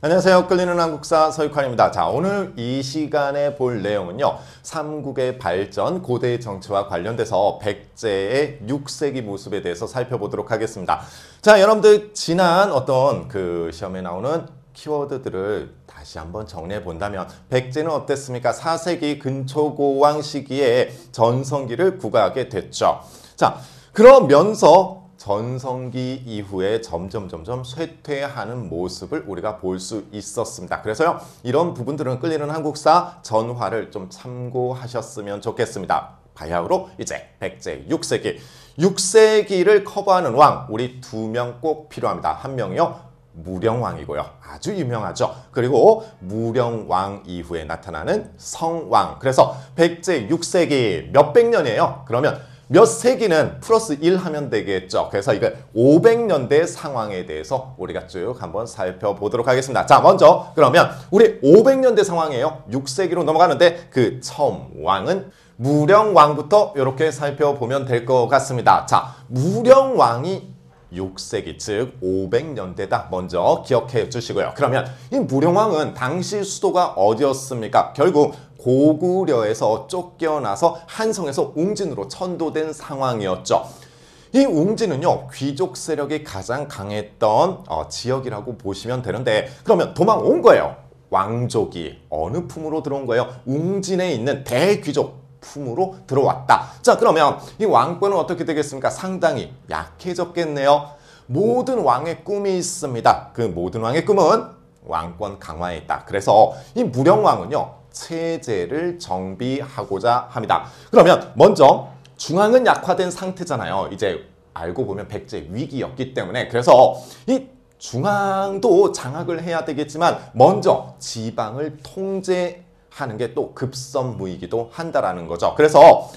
안녕하세요. 끌리는 한국사 서유칸입니다 자, 오늘 이 시간에 볼 내용은요. 삼국의 발전, 고대의 정치와 관련돼서 백제의 6세기 모습에 대해서 살펴보도록 하겠습니다. 자, 여러분들 지난 어떤 그 시험에 나오는 키워드들을 다시 한번 정리해 본다면 백제는 어땠습니까? 4세기 근초고왕 시기에 전성기를 구가하게 됐죠. 자, 그러면서 전성기 이후에 점점 점점 쇠퇴하는 모습을 우리가 볼 수 있었습니다. 그래서요. 이런 부분들은 끌리는 한국사 전화를 좀 참고하셨으면 좋겠습니다. 바야흐로 이제 백제 6세기 6세기를 커버하는 왕 우리 두 명 꼭 필요합니다. 한 명이요. 무령왕이고요. 아주 유명하죠. 그리고 무령왕 이후에 나타나는 성왕. 그래서 백제 6세기 몇 백 년이에요. 그러면 몇 세기는 플러스 1 하면 되겠죠. 그래서 이거 500년대 상황에 대해서 우리가 쭉 한번 살펴보도록 하겠습니다. 자, 먼저 그러면 우리 500년대 상황이에요. 6세기로 넘어가는데 그 처음 왕은 무령왕부터 이렇게 살펴보면 될 것 같습니다. 자, 무령왕이 6세기 즉 500년대다 먼저 기억해 주시고요. 그러면 이 무령왕은 당시 수도가 어디였습니까? 결국 고구려에서 쫓겨나서 한성에서 웅진으로 천도된 상황이었죠. 이 웅진은요 귀족 세력이 가장 강했던 어, 지역이라고 보시면 되는데 그러면 도망온 거예요. 왕족이 어느 품으로 들어온 거예요? 웅진에 있는 대귀족 품으로 들어왔다. 자 그러면 이 왕권은 어떻게 되겠습니까? 상당히 약해졌겠네요. 모든 왕의 꿈이 있습니다. 그 모든 왕의 꿈은 왕권 강화에 있다. 그래서 이 무령왕은요 체제를 정비하고자 합니다. 그러면 먼저 중앙은 약화된 상태잖아요. 이제 알고 보면 백제 위기였기 때문에 그래서 이 중앙도 장악을 해야 되겠지만 먼저 지방을 통제하는 게 또 급선무이기도 한다라는 거죠. 그래서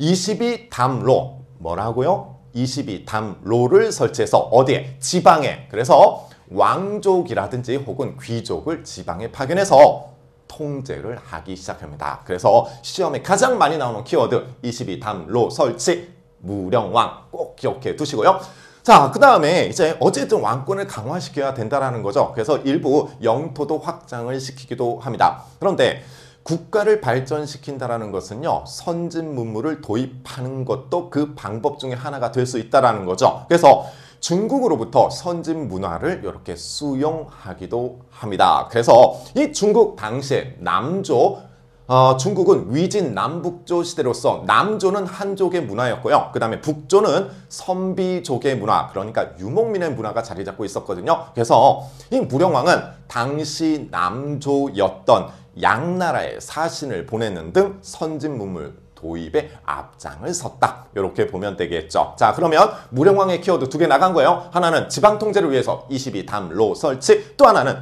22담로 뭐라고요? 22담로를 설치해서 어디에? 지방에. 그래서 왕족이라든지 혹은 귀족을 지방에 파견해서 통제를 하기 시작합니다. 그래서 시험에 가장 많이 나오는 키워드 22 담로 설치 무령왕 꼭 기억해 두시고요. 자, 그 다음에 이제 어쨌든 왕권을 강화시켜야 된다라는 거죠. 그래서 일부 영토도 확장을 시키기도 합니다. 그런데 국가를 발전시킨다라는 것은요. 선진 문물을 도입하는 것도 그 방법 중에 하나가 될 수 있다라는 거죠. 그래서 중국으로부터 선진 문화를 이렇게 수용하기도 합니다. 그래서 이 중국 당시 남조 어, 중국은 위진 남북조 시대로서 남조는 한족의 문화였고요. 그 다음에 북조는 선비족의 문화, 그러니까 유목민의 문화가 자리 잡고 있었거든요. 그래서 이 무령왕은 당시 남조였던 양나라의 사신을 보내는 등 선진 문물, 도입에 앞장을 섰다. 이렇게 보면 되겠죠. 자 그러면 무령왕의 키워드 두 개 나간 거예요. 하나는 지방통제를 위해서 22담로 설치 또 하나는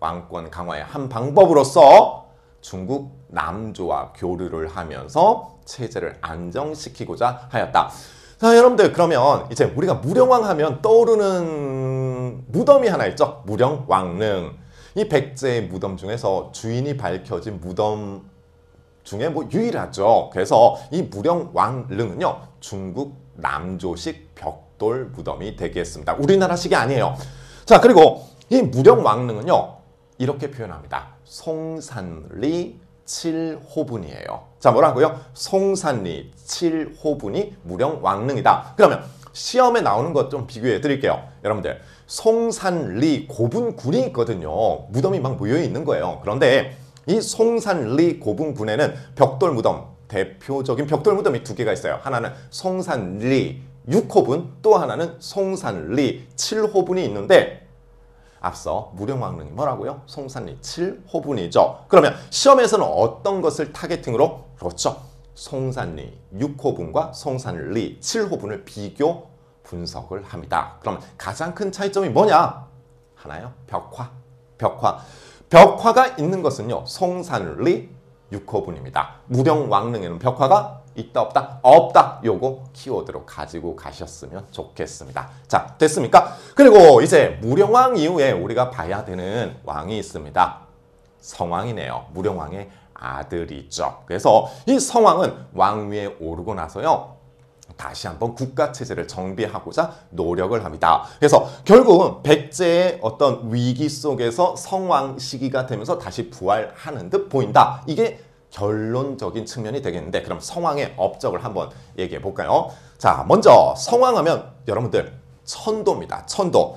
왕권 강화의 한 방법으로서 중국 남조와 교류를 하면서 체제를 안정시키고자 하였다. 자 여러분들 그러면 이제 우리가 무령왕 하면 떠오르는 무덤이 하나 있죠. 무령왕릉. 이 백제의 무덤 중에서 주인이 밝혀진 무덤 중에 뭐 유일하죠. 그래서 이 무령왕릉은요 중국 남조식 벽돌 무덤이 되겠습니다. 우리나라식이 아니에요. 자 그리고 이 무령왕릉은요 이렇게 표현합니다. 송산리 칠호분이에요. 자 뭐라고요? 송산리 칠호분이 무령왕릉이다. 그러면 시험에 나오는 것 좀 비교해 드릴게요. 여러분들 송산리 고분군이 있거든요. 무덤이 막 모여 있는 거예요. 그런데 이 송산리 고분군에는 벽돌 무덤, 대표적인 벽돌 무덤이 두 개가 있어요. 하나는 송산리 6호분, 또 하나는 송산리 7호분이 있는데 앞서 무령왕릉이 뭐라고요? 송산리 7호분이죠. 그러면 시험에서는 어떤 것을 타겟팅으로? 그렇죠. 송산리 6호분과 송산리 7호분을 비교 분석을 합니다. 그럼 가장 큰 차이점이 뭐냐? 하나요? 벽화. 벽화. 벽화가 있는 것은요. 성산리 육호분입니다. 무령왕릉에는 벽화가 있다 없다 없다 요거 키워드로 가지고 가셨으면 좋겠습니다. 자 됐습니까? 그리고 이제 무령왕 이후에 우리가 봐야 되는 왕이 있습니다. 성왕이네요. 무령왕의 아들이죠. 그래서 이 성왕은 왕위에 오르고 나서요. 다시 한번 국가체제를 정비하고자 노력을 합니다. 그래서 결국은 백제의 어떤 위기 속에서 성왕 시기가 되면서 다시 부활하는 듯 보인다. 이게 결론적인 측면이 되겠는데 그럼 성왕의 업적을 한번 얘기해 볼까요? 자 먼저 성왕하면 여러분들 천도입니다. 천도.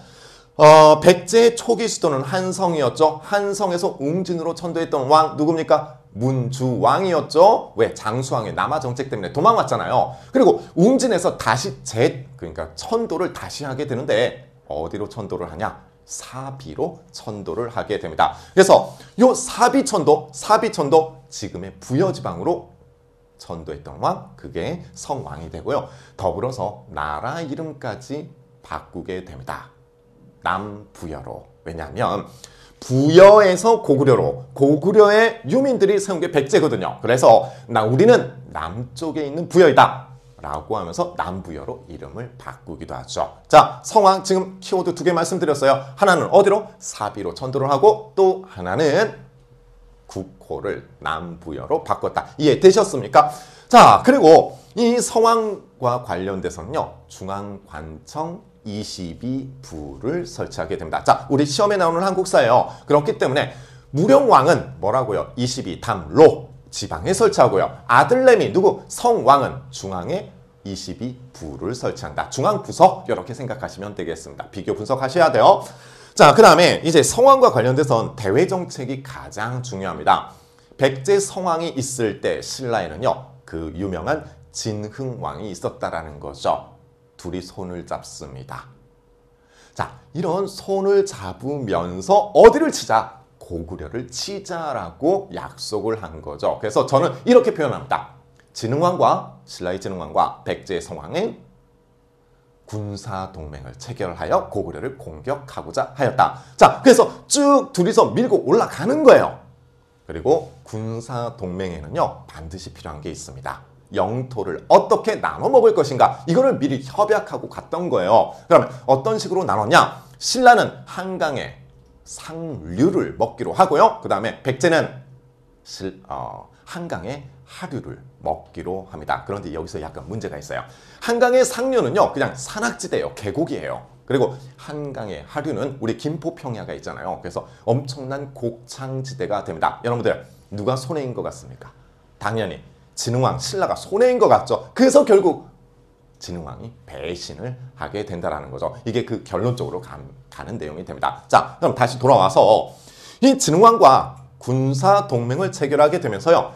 어, 백제의 초기 수도는 한성이었죠. 한성에서 웅진으로 천도했던 왕 누굽니까? 문주왕이었죠. 왜? 장수왕의 남하 정책 때문에 도망왔잖아요. 그리고 웅진에서 다시 제 그러니까 천도를 다시 하게 되는데 어디로 천도를 하냐? 사비로 천도를 하게 됩니다. 그래서 요 사비 천도, 사비 천도 지금의 부여 지방으로 천도했던 왕, 그게 성왕이 되고요. 더불어서 나라 이름까지 바꾸게 됩니다. 남부여로. 왜냐하면 부여에서 고구려로 고구려의 유민들이 세운 게 백제거든요. 그래서 나 우리는 남쪽에 있는 부여이다. 라고 하면서 남부여로 이름을 바꾸기도 하죠. 자, 성왕 지금 키워드 두 개 말씀드렸어요. 하나는 어디로? 사비로 전도를 하고 또 하나는 국호를 남부여로 바꿨다. 이해되셨습니까? 자, 그리고 이 성왕과 관련돼서는요. 중앙관청 22부를 설치하게 됩니다. 자, 우리 시험에 나오는 한국사예요. 그렇기 때문에 무령왕은 뭐라고요? 22담로 지방에 설치하고요. 아들내미 누구? 성왕은 중앙에 22부를 설치한다. 중앙부서 이렇게 생각하시면 되겠습니다. 비교 분석하셔야 돼요. 자, 그 다음에 이제 성왕과 관련돼선 대외정책이 가장 중요합니다. 백제 성왕이 있을 때 신라에는요. 그 유명한 진흥왕이 있었다라는 거죠. 둘이 손을 잡습니다. 자, 이런 손을 잡으면서 어디를 치자? 고구려를 치자라고 약속을 한 거죠. 그래서 저는 이렇게 표현합니다. 진흥왕과 신라의 진흥왕과 백제의 성왕은 군사 동맹을 체결하여 고구려를 공격하고자 하였다. 자, 그래서 쭉 둘이서 밀고 올라가는 거예요. 그리고 군사 동맹에는요, 반드시 필요한 게 있습니다. 영토를 어떻게 나눠 먹을 것인가 이거를 미리 협약하고 갔던 거예요. 그러면 어떤 식으로 나눴냐? 신라는 한강의 상류를 먹기로 하고요. 그 다음에 백제는 실, 어, 한강의 하류를 먹기로 합니다. 그런데 여기서 약간 문제가 있어요. 한강의 상류는요. 그냥 산악지대예요. 계곡이에요. 그리고 한강의 하류는 우리 김포평야가 있잖아요. 그래서 엄청난 곡창지대가 됩니다. 여러분들 누가 손해인 것 같습니까? 당연히 진흥왕 신라가 손해인 것 같죠. 그래서 결국 진흥왕이 배신을 하게 된다라는 거죠. 이게 그 결론적으로 가, 는 내용이 됩니다. 자, 그럼 다시 돌아와서 이 진흥왕과 군사 동맹을 체결하게 되면서요.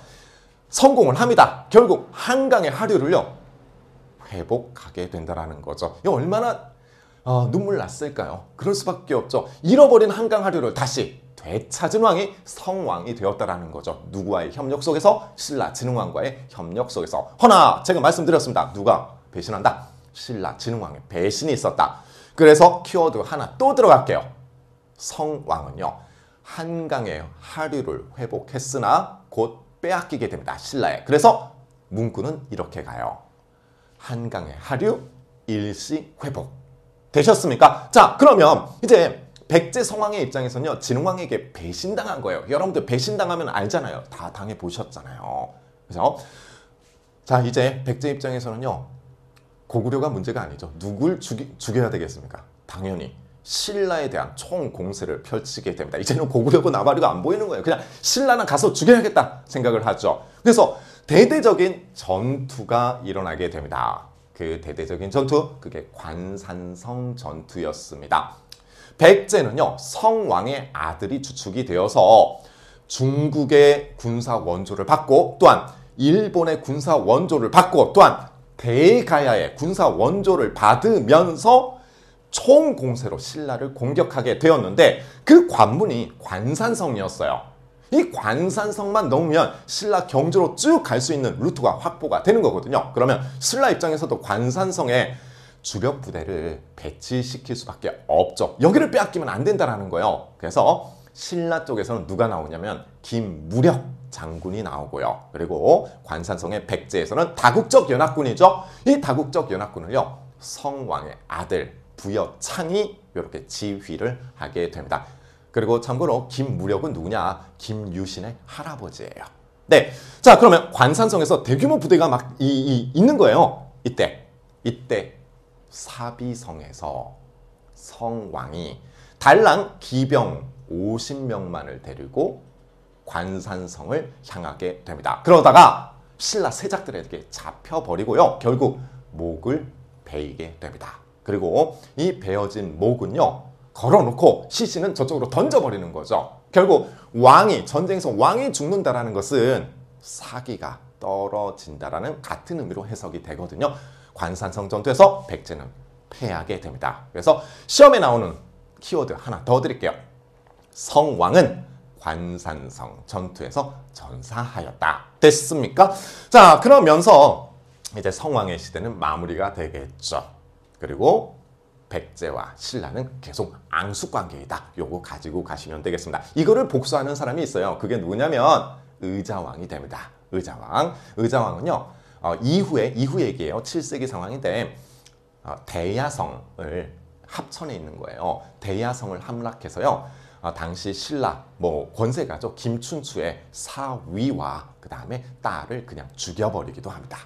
성공을 합니다. 결국 한강의 하류를요. 회복하게 된다라는 거죠. 이 얼마나 어, 눈물 났을까요? 그럴 수밖에 없죠. 잃어버린 한강 하류를 다시 되찾은 왕이 성왕이 되었다라는 거죠. 누구와의 협력 속에서? 신라 진흥왕과의 협력 속에서. 허나 제가 말씀드렸습니다. 누가 배신한다? 신라 진흥왕의 배신이 있었다. 그래서 키워드 하나 또 들어갈게요. 성왕은요. 한강의 하류를 회복했으나 곧 빼앗기게 됩니다. 신라에. 그래서 문구는 이렇게 가요. 한강의 하류 일시 회복. 되셨습니까? 자 그러면 이제 백제 성왕의 입장에서는요 진흥왕에게 배신당한 거예요 여러분들 배신당하면 알잖아요 다 당해보셨잖아요 그래서 자 이제 백제 입장에서는요 고구려가 문제가 아니죠 누굴 죽이, 죽여야 되겠습니까 당연히 신라에 대한 총공세를 펼치게 됩니다 이제는 고구려고 나발이가 안 보이는 거예요 그냥 신라는 가서 죽여야겠다 생각을 하죠 그래서 대대적인 전투가 일어나게 됩니다 그 대대적인 전투 그게 관산성 전투였습니다 백제는요 성왕의 아들이 주축이 되어서 중국의 군사 원조를 받고 또한 일본의 군사 원조를 받고 또한 대가야의 군사 원조를 받으면서 총공세로 신라를 공격하게 되었는데 그 관문이 관산성이었어요. 이 관산성만 넘으면 신라 경주로 쭉 갈 수 있는 루트가 확보가 되는 거거든요. 그러면 신라 입장에서도 관산성에 주력 부대를 배치시킬 수밖에 없죠. 여기를 빼앗기면 안 된다라는 거예요. 그래서 신라 쪽에서는 누가 나오냐면 김무력 장군이 나오고요. 그리고 관산성의 백제에서는 다국적 연합군이죠. 이 다국적 연합군을요. 성왕의 아들 부여 창이 이렇게 지휘를 하게 됩니다. 그리고 참고로 김무력은 누구냐? 김유신의 할아버지예요. 네, 자 그러면 관산성에서 대규모 부대가 막 이, 이, 있는 거예요. 이때, 이때 사비성에서 성왕이 달랑 기병 50명만을 데리고 관산성을 향하게 됩니다. 그러다가 신라 세작들에게 잡혀버리고요. 결국 목을 베이게 됩니다. 그리고 이 베어진 목은요. 걸어놓고 시신은 저쪽으로 던져버리는 거죠. 결국 왕이 전쟁에서 왕이 죽는다라는 것은 사기가 떨어진다라는 같은 의미로 해석이 되거든요. 관산성전돼서 백제는 패하게 됩니다. 그래서 시험에 나오는 키워드 하나 더 드릴게요. 성왕은 관산성 전투에서 전사하였다. 됐습니까? 자, 그러면서 이제 성왕의 시대는 마무리가 되겠죠. 그리고 백제와 신라는 계속 앙숙관계이다. 요거 가지고 가시면 되겠습니다. 이거를 복수하는 사람이 있어요. 그게 누구냐면 의자왕이 됩니다. 의자왕. 의자왕은요. 어, 이후에 이후 얘기예요. 7세기 상황인데 어, 대야성을 합천에 있는 거예요. 대야성을 함락해서요. 어, 당시 신라 뭐 권세가죠. 김춘추의 사위와 그 다음에 딸을 그냥 죽여버리기도 합니다.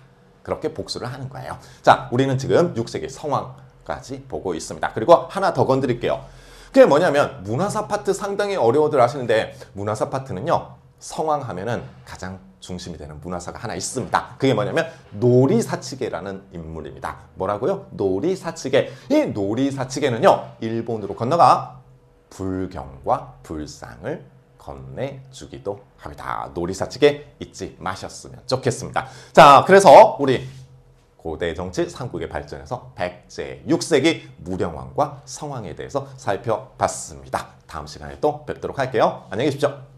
그렇게 복수를 하는 거예요. 자, 우리는 지금 6세기 성황까지 보고 있습니다. 그리고 하나 더 건드릴게요. 그게 뭐냐면 문화사 파트 상당히 어려워들 하시는데 문화사 파트는요. 성황하면은 가장 중심이 되는 문화사가 하나 있습니다. 그게 뭐냐면 노리사치게라는 인물입니다. 뭐라고요? 노리사치게. 이 노리사치게는요. 일본으로 건너가 불경과 불상을 건네주기도 합니다. 노리사치게 잊지 마셨으면 좋겠습니다. 자, 그래서 우리 고대 정치 삼국의 발전에서 백제 6세기 무령왕과 성왕에 대해서 살펴봤습니다. 다음 시간에 또 뵙도록 할게요. 안녕히 계십시오.